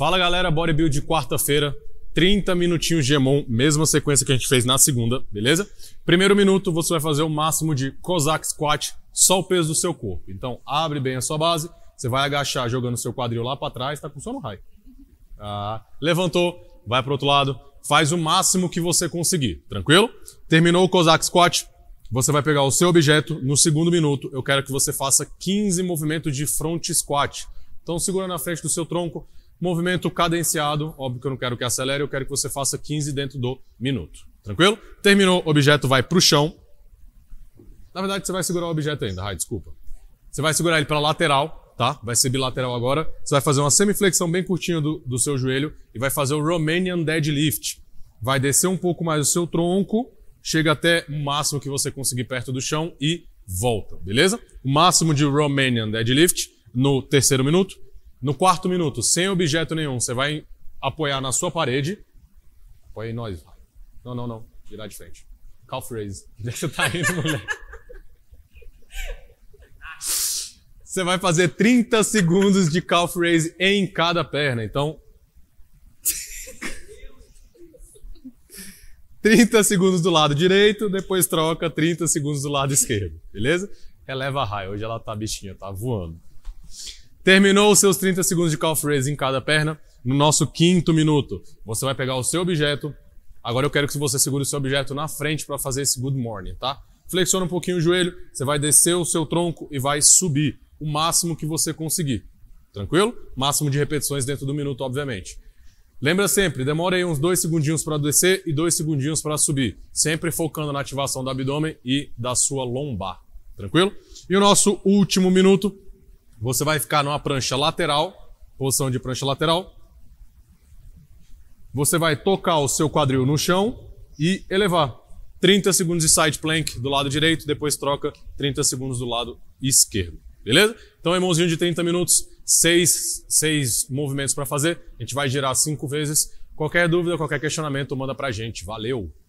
Fala galera, Bodybuild de quarta-feira, 30 minutinhos de mesma sequência que a gente fez na segunda, beleza? Primeiro minuto você vai fazer o máximo de Cossack Squat, só o peso do seu corpo. Então abre bem a sua base, você vai agachar jogando seu quadril lá para trás, tá com sono high. Ah, levantou, vai pro outro lado, faz o máximo que você conseguir, tranquilo? Terminou o Cossack Squat, você vai pegar o seu objeto no segundo minuto. Eu quero que você faça 15 movimentos de front squat. Então segura na frente do seu tronco, Movimento cadenciado, óbvio que eu não quero que acelere, eu quero que você faça 15 dentro do minuto. Tranquilo? Terminou, o objeto vai para o chão. Na verdade, você vai segurar o objeto ainda, Rai, desculpa. Você vai segurar ele para lateral, tá? Vai ser bilateral agora. Você vai fazer uma semiflexão bem curtinha do, do seu joelho e vai fazer o Romanian Deadlift. Vai descer um pouco mais o seu tronco, chega até o máximo que você conseguir perto do chão e volta, beleza? O máximo de Romanian Deadlift no terceiro minuto, no quarto minuto, sem objeto nenhum, você vai apoiar na sua parede. Apoia nós. Não, não, não. Virar de frente. Calf raise. Onde você tá indo, mulher? Você vai fazer 30 segundos de calf raise em cada perna. Então, 30 segundos do lado direito, depois troca 30 segundos do lado esquerdo, beleza? Eleva a raia. Hoje ela tá bichinha, tá voando. Terminou os seus 30 segundos de calf raise em cada perna. No nosso quinto minuto, você vai pegar o seu objeto. Agora eu quero que você segure o seu objeto na frente para fazer esse good morning, tá? Flexiona um pouquinho o joelho, você vai descer o seu tronco e vai subir o máximo que você conseguir. Tranquilo? Máximo de repetições dentro do minuto, obviamente. Lembra sempre, demora aí uns dois segundinhos para descer e dois segundinhos para subir, sempre focando na ativação do abdômen e da sua lombar. Tranquilo? E o nosso último minuto, você vai ficar numa prancha lateral, posição de prancha lateral. Você vai tocar o seu quadril no chão e elevar. 30 segundos de side plank do lado direito, depois troca 30 segundos do lado esquerdo. Beleza? Então é mãozinho de 30 minutos, seis movimentos para fazer. A gente vai girar cinco vezes. Qualquer dúvida, qualquer questionamento, manda para a gente. Valeu!